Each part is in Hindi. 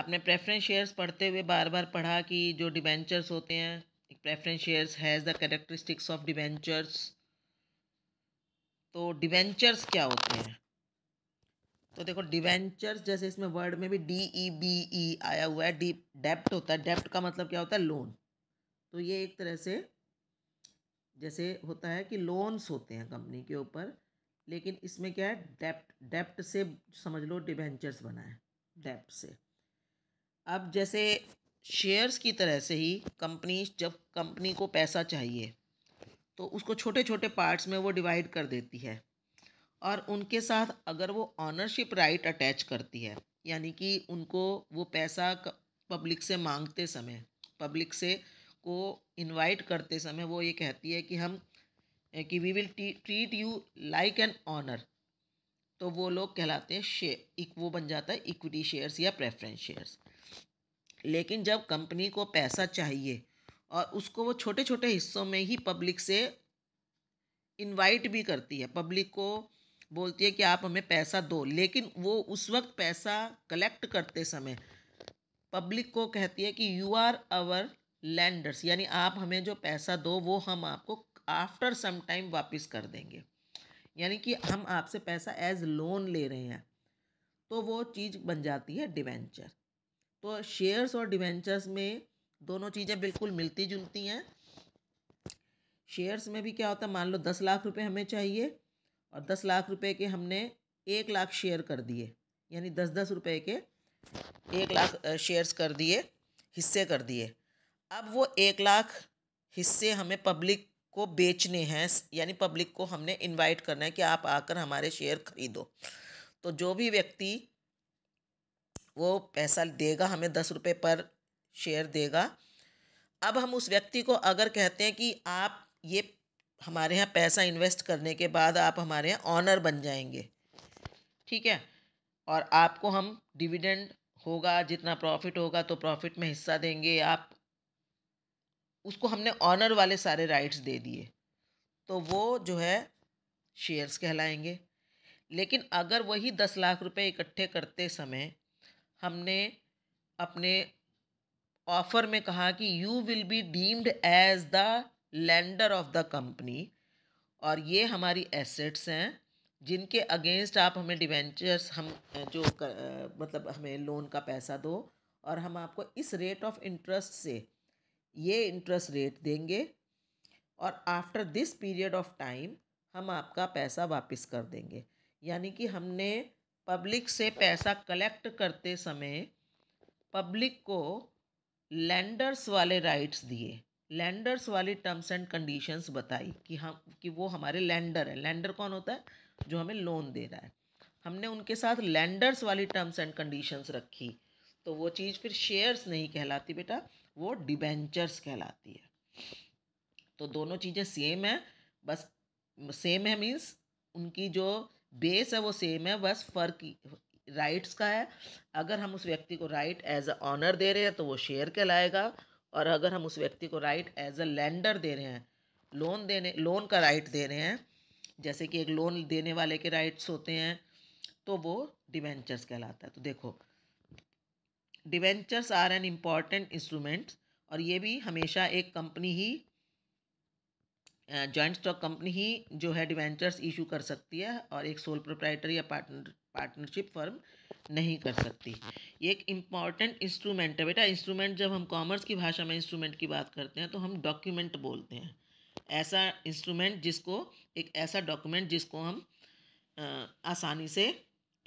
आपने प्रेफरेंस शेयर्स पढ़ते हुए बार बार पढ़ा कि जो डिबेंचर्स होते हैं preference shares has the characteristics of debentures तो डिबेंचर्स क्या होते हैं तो देखो डिवेंचर्स जैसे इसमें वर्ड में भी डी ई बी ई आया हुआ है डी डेप्ट होता है डेप्ट का मतलब क्या होता है लोन तो ये एक तरह से जैसे होता है कि लोन्स होते हैं कंपनी के ऊपर लेकिन इसमें क्या है डेप्ट डेप्ट से समझ लो डिवेंचर्स बना है डेप्ट से अब जैसे शेयर्स की तरह से ही कंपनी जब कंपनी को पैसा चाहिए तो उसको छोटे छोटे पार्ट्स में वो डिवाइड कर देती है और उनके साथ अगर वो ऑनरशिप राइट अटैच करती है यानी कि उनको वो पैसा पब्लिक से मांगते समय पब्लिक से को इनवाइट करते समय वो ये कहती है कि हम कि we will treat you like an owner तो वो लोग कहलाते हैं शेयर वो बन जाता है इक्विटी शेयर्स या प्रेफरेंस शेयर्स लेकिन जब कंपनी को पैसा चाहिए और उसको वो छोटे छोटे हिस्सों में ही पब्लिक से इनवाइट भी करती है पब्लिक को बोलती है कि आप हमें पैसा दो लेकिन वो उस वक्त पैसा कलेक्ट करते समय पब्लिक को कहती है कि यू आर आवर लैंडर्स यानी आप हमें जो पैसा दो वो हम आपको आफ्टर सम टाइम वापस कर देंगे यानी कि हम आपसे पैसा एज लोन ले रहे हैं तो वो चीज़ बन जाती है डिवेंचर तो शेयर्स और डिवेंचर्स में दोनों चीज़ें बिल्कुल मिलती जुलती हैं शेयर्स में भी क्या होता है मान लो दस लाख रुपए हमें चाहिए और दस लाख रुपए के हमने एक लाख शेयर कर दिए यानी दस दस रुपए के एक लाख शेयर्स कर दिए हिस्से कर दिए अब वो एक लाख हिस्से हमें पब्लिक को बेचने हैं यानी पब्लिक को हमने इनवाइट करना है कि आप आकर हमारे शेयर खरीदो तो जो भी व्यक्ति वो पैसा देगा हमें दस रुपये पर शेयर देगा अब हम उस व्यक्ति को अगर कहते हैं कि आप ये हमारे यहाँ पैसा इन्वेस्ट करने के बाद आप हमारे यहाँ ऑनर बन जाएंगे ठीक है और आपको हम डिविडेंड होगा जितना प्रॉफिट होगा तो प्रॉफिट में हिस्सा देंगे आप उसको हमने ऑनर वाले सारे राइट्स दे दिए तो वो जो है शेयर्स कहलाएंगे लेकिन अगर वही दस लाख रुपए इकट्ठे करते समय हमने अपने ऑफर में कहा कि you will be deemed as the lender of the company और ये हमारी एसेट्स हैं जिनके अगेंस्ट आप हमें डिवेंचर्स हम जो कर, मतलब हमें लोन का पैसा दो और हम आपको इस रेट ऑफ इंटरेस्ट से ये इंटरेस्ट रेट देंगे और after this period of time हम आपका पैसा वापस कर देंगे यानी कि हमने पब्लिक से पैसा कलेक्ट करते समय पब्लिक को लैंडर्स वाले राइट्स दिए लैंडर्स वाली टर्म्स एंड कंडीशंस बताई कि हम कि वो हमारे लैंडर हैं लैंडर कौन होता है जो हमें लोन दे रहा है हमने उनके साथ लैंडर्स वाली टर्म्स एंड कंडीशंस रखी तो वो चीज़ फिर शेयर्स नहीं कहलाती बेटा वो डिबेंचर्स कहलाती है तो दोनों चीज़ें सेम है बस सेम है मीन्स उनकी जो बेस है वो सेम है बस फ़र्क राइट्स का है अगर हम उस व्यक्ति को राइट एज अ ऑनर दे रहे हैं तो वो शेयर कहलाएगा और अगर हम उस व्यक्ति को राइट एज अ लैंडर दे रहे हैं लोन देने लोन का राइट दे रहे हैं जैसे कि एक लोन देने वाले के राइट्स होते हैं तो वो डिवेंचर्स कहलाता है तो देखो debentures are an important instrument और ये भी हमेशा एक कंपनी ही जॉइंट स्टॉक कंपनी ही जो है डिवेंचर्स इशू कर सकती है और एक सोल प्रोप्राइटर या पार्टनर पार्टनरशिप फर्म नहीं कर सकती ये एक इम्पॉर्टेंट इंस्ट्रूमेंट है बेटा इंस्ट्रूमेंट जब हम कॉमर्स की भाषा में इंस्ट्रूमेंट की बात करते हैं तो हम डॉक्यूमेंट बोलते हैं ऐसा इंस्ट्रूमेंट जिसको एक ऐसा डॉक्यूमेंट जिसको हम आ, आसानी से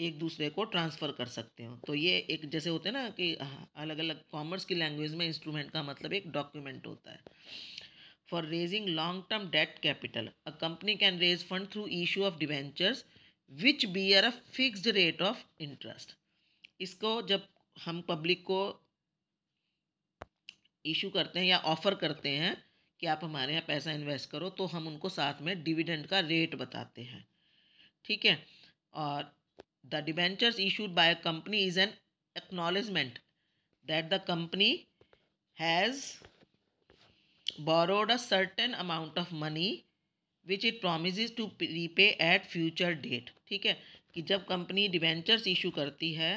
एक दूसरे को ट्रांसफ़र कर सकते हो तो ये एक जैसे होते हैं ना कि अलग अलग कॉमर्स की लैंग्वेज में इंस्ट्रूमेंट का मतलब एक डॉक्यूमेंट होता है for raising long-term debt capital. A company can raise fund through issue of debentures which bear a fixed rate of interest. इसको जब हम पब्लिक को इशू करते हैं या ऑफ़र करते हैं कि आप हमारे यहाँ पैसा इन्वेस्ट करो तो हम उनको साथ में डिविडेंड का रेट बताते हैं ठीक है और the debentures issued by a company is an acknowledgement that the company has borrowed a certain amount of money which it promise to repay at future date ठीक है कि जब कंपनी डिवेंचर्स इशू करती है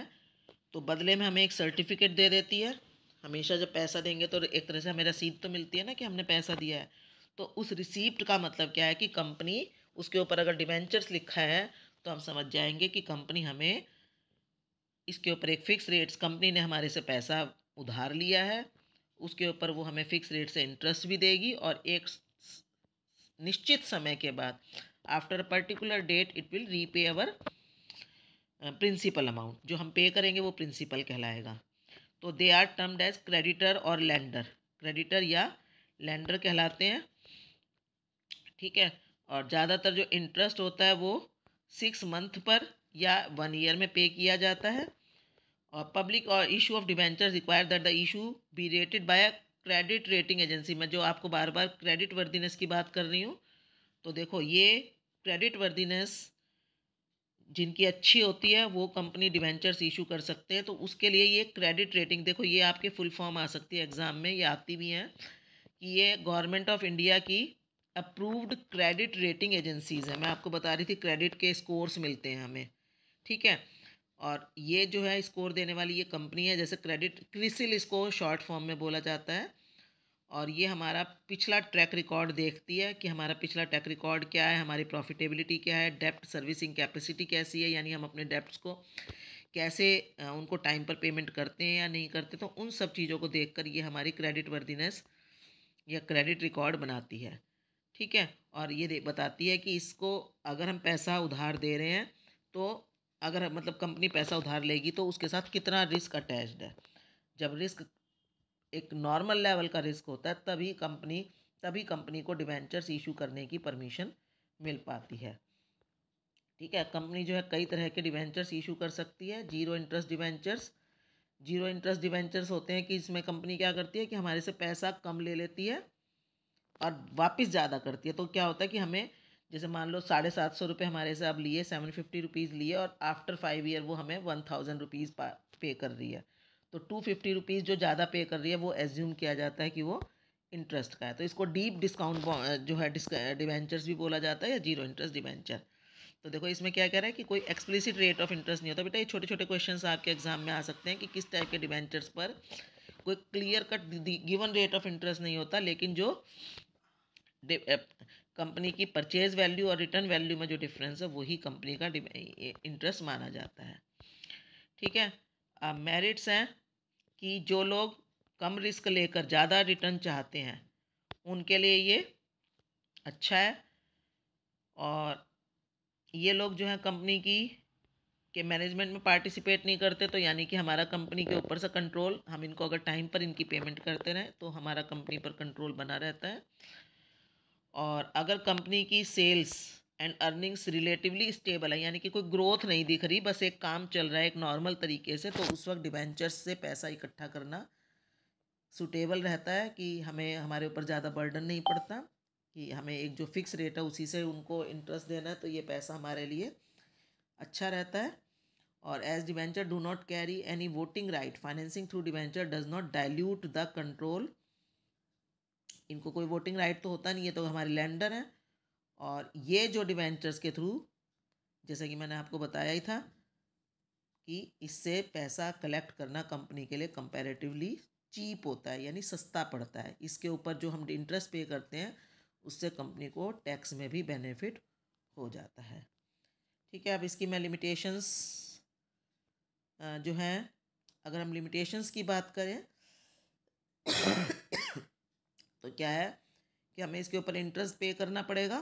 तो बदले में हमें एक सर्टिफिकेट दे देती है हमेशा जब पैसा देंगे तो एक तरह से हमें रसीद तो मिलती है ना कि हमने पैसा दिया है तो उस रिसीप्ट का मतलब क्या है कि कंपनी उसके ऊपर अगर डिवेंचर्स लिखा है तो हम समझ जाएंगे कि कंपनी हमें इसके ऊपर एक फ़िक्स रेट्स कंपनी ने हमारे से पैसा उधार लिया है उसके ऊपर वो हमें फिक्स रेट से इंटरेस्ट भी देगी और एक निश्चित समय के बाद after particular date it will repay our principal amount जो हम पे करेंगे वो प्रिंसिपल कहलाएगा तो they are termed as creditor और लैंडर क्रेडिटर या लैंडर कहलाते हैं ठीक है और ज़्यादातर जो इंटरेस्ट होता है वो सिक्स मंथ पर या वन ईयर में पे किया जाता है और पब्लिक और issue of debentures require that the issue be rated by a credit rating agency मैं जो आपको बार बार क्रेडिट वर्दीनेस की बात कर रही हूँ तो देखो ये क्रेडिट वर्दीनेस जिनकी अच्छी होती है वो कंपनी डिवेंचर्स इशू कर सकते हैं तो उसके लिए ये क्रेडिट रेटिंग देखो ये आपके फुल फॉर्म आ सकती है एग्ज़ाम में ये आती भी हैं कि ये गवर्नमेंट ऑफ इंडिया की अप्रूव्ड क्रेडिट रेटिंग एजेंसीज़ हैं मैं आपको बता रही थी क्रेडिट के स्कोर्स मिलते हैं हमें ठीक है और ये जो है स्कोर देने वाली ये कंपनी है जैसे क्रेडिट क्रिसिल इसको शॉर्ट फॉर्म में बोला जाता है और ये हमारा पिछला ट्रैक रिकॉर्ड देखती है कि हमारा पिछला ट्रैक रिकॉर्ड क्या है हमारी प्रॉफिटेबिलिटी क्या है डेप्ट सर्विसिंग कैपेसिटी कैसी है यानी हम अपने डेप्ट्स को कैसे उनको टाइम पर पेमेंट करते हैं या नहीं करते तो उन सब चीज़ों को देख कर ये हमारी क्रेडिट वर्दीनेस या क्रेडिट रिकॉर्ड बनाती है ठीक है और ये बताती है कि इसको अगर हम पैसा उधार दे रहे हैं तो अगर मतलब कंपनी पैसा उधार लेगी तो उसके साथ कितना रिस्क अटैच्ड है जब रिस्क एक नॉर्मल लेवल का रिस्क होता है तभी कंपनी तभी कंपनी को डिवेंचर्स इशू करने की परमिशन मिल पाती है ठीक है कंपनी जो है कई तरह के डिवेंचर्स इशू कर सकती है zero interest debentures zero interest debentures होते हैं कि इसमें कंपनी क्या करती है कि हमारे से पैसा कम ले लेती है और वापस ज़्यादा करती है तो क्या होता है कि हमें जैसे मान लो साढ़े सात सौ रुपये हमारे से आप लिए सेवन फिफ्टी रुपीज़ लिए और आफ्टर फाइव ईयर वो हमें वन थाउजेंड रुपीज़ पे कर रही है तो टू फिफ्टी रुपीज़ जो ज़्यादा पे कर रही है वो एज्यूम किया जाता है कि वो इंटरेस्ट का है तो इसको डीप डिस्काउंट जो है डिवेंचर्स भी बोला जाता है या जीरो इंटरेस्ट डिवेंचर तो देखो इसमें क्या कह रहा है कि कोई एक्सप्लिसिट रेट ऑफ इंटरेस्ट नहीं होता बेटा ये छोटे छोटे क्वेश्चन आपके एग्जाम में आ सकते हैं कि किस टाइप के डिवेंचर्स पर कोई clear cut given rate of interest नहीं होता लेकिन जो कंपनी की परचेज वैल्यू और रिटर्न वैल्यू में जो डिफरेंस है वही कंपनी का इंटरेस्ट माना जाता है ठीक है अब मेरिट्स हैं कि जो लोग कम रिस्क लेकर ज़्यादा रिटर्न चाहते हैं उनके लिए ये अच्छा है और ये लोग जो है कंपनी की के मैनेजमेंट में पार्टिसिपेट नहीं करते तो यानी कि हमारा कंपनी के ऊपर से कंट्रोल हम इनको अगर टाइम पर इनकी पेमेंट करते रहें तो हमारा कंपनी पर कंट्रोल बना रहता है और अगर कंपनी की sales and earnings relatively stable है यानी कि कोई ग्रोथ नहीं दिख रही बस एक काम चल रहा है एक नॉर्मल तरीके से तो उस वक्त डिवेंचर्स से पैसा इकट्ठा करना सुटेबल रहता है कि हमें हमारे ऊपर ज़्यादा बर्डन नहीं पड़ता कि हमें एक जो फिक्स रेट है उसी से उनको इंटरेस्ट देना है तो ये पैसा हमारे लिए अच्छा रहता है और as debenture do not carry any voting right financing through debenture does not dilute the control इनको कोई वोटिंग राइट तो होता नहीं है तो हमारे लैंडर हैं और ये जो डिवेंचर्स के थ्रू जैसे कि मैंने आपको बताया ही था कि इससे पैसा कलेक्ट करना कंपनी के लिए कंपैरेटिवली चीप होता है यानी सस्ता पड़ता है इसके ऊपर जो हम इंटरेस्ट पे करते हैं उससे कंपनी को टैक्स में भी बेनिफिट हो जाता है ठीक है अब इसकी मैं लिमिटेशंस जो हैं अगर हम लिमिटेशंस की बात करें तो क्या है कि हमें इसके ऊपर इंटरेस्ट पे करना पड़ेगा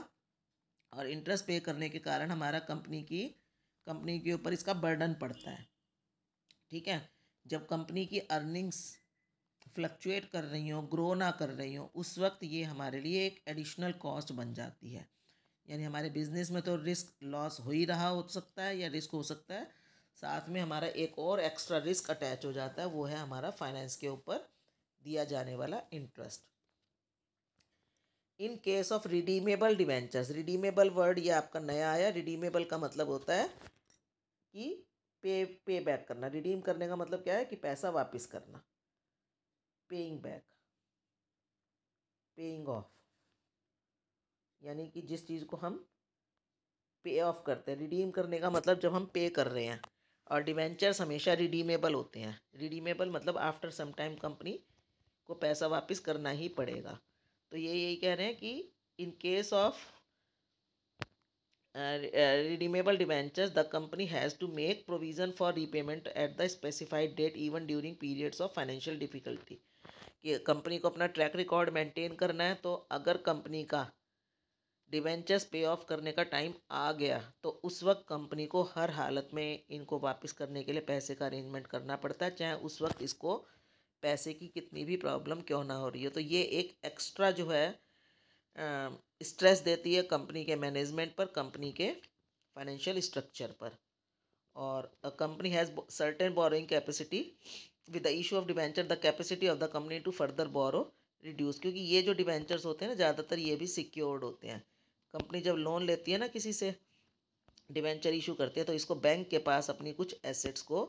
और इंटरेस्ट पे करने के कारण हमारा कंपनी की कंपनी के ऊपर इसका बर्डन पड़ता है ठीक है जब कंपनी की अर्निंग्स फ्लक्चुएट कर रही हों ग्रो ना कर रही हों उस वक्त ये हमारे लिए एक एडिशनल कॉस्ट बन जाती है यानी हमारे बिजनेस में तो रिस्क लॉस हो ही रहा हो सकता है या रिस्क हो सकता है साथ में हमारा एक और एक्स्ट्रा रिस्क अटैच हो जाता है वो है हमारा फाइनेंस के ऊपर दिया जाने वाला interest in case of redeemable debentures redeemable word ये आपका नया आया रिडीमेबल का मतलब होता है कि पे पे बैक करना रिडीम करने का मतलब क्या है कि पैसा वापस करना पेइंग बैक पेइंग ऑफ यानी कि जिस चीज़ को हम पे ऑफ करते हैं रिडीम करने का मतलब जब हम पे कर रहे हैं और डिवेंचर्स हमेशा रिडीमेबल होते हैं रिडीमेबल मतलब आफ्टर सम टाइम कंपनी को पैसा वापस करना ही पड़ेगा तो ये यही कह रहे हैं कि in case of redeemable debentures the company has to make provision for repayment at the specified date even during periods of financial difficulty कि कंपनी को अपना ट्रैक रिकॉर्ड मेंटेन करना है तो अगर कंपनी का डिवेंचर्स पे ऑफ करने का टाइम आ गया तो उस वक्त कंपनी को हर हालत में इनको वापस करने के लिए पैसे का अरेंजमेंट करना पड़ता है चाहे उस वक्त इसको पैसे की कितनी भी प्रॉब्लम क्यों ना हो रही हो तो ये एक एक्स्ट्रा जो है स्ट्रेस देती है कंपनी के मैनेजमेंट पर कंपनी के फाइनेंशियल स्ट्रक्चर पर और a company has certain borrowing capacity with the issue of debenture the capacity of the company to further borrow reduce क्योंकि ये जो डिबेंचर्स होते हैं ना ज़्यादातर ये भी सिक्योर्ड होते हैं कंपनी जब लोन लेती है ना किसी से डिबेंचर इशू करती है तो इसको बैंक के पास अपनी कुछ एसेट्स को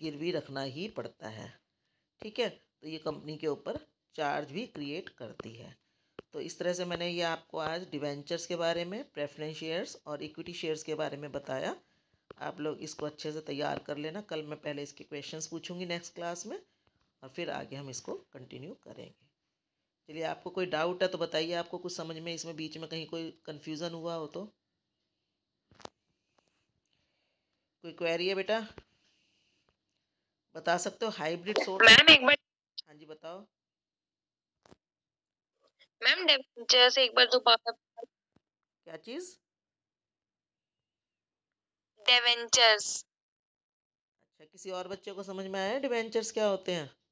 गिरवी रखना ही पड़ता है ठीक है तो ये कंपनी के ऊपर चार्ज भी क्रिएट करती है तो इस तरह से मैंने ये आपको आज डिवेंचर्स के बारे में प्रेफरेंस शेयर्स और इक्विटी शेयर्स के बारे में बताया आप लोग इसको अच्छे से तैयार कर लेना कल मैं पहले इसके क्वेश्चंस पूछूंगी नेक्स्ट क्लास में और फिर आगे हम इसको कंटिन्यू करेंगे चलिए आपको कोई डाउट है तो बताइए आपको कुछ समझ में इसमें बीच में कहीं कोई कन्फ्यूज़न हुआ हो तो कोई क्वेरी है बेटा बता सकते हो हाइब्रिड सोर्स मैम एक बार हाँ जी बताओ मैम जैसे एक बार दोबारा क्या चीज डिवेंचर्स अच्छा किसी और बच्चे को समझ में आया डिवेंचर्स क्या होते हैं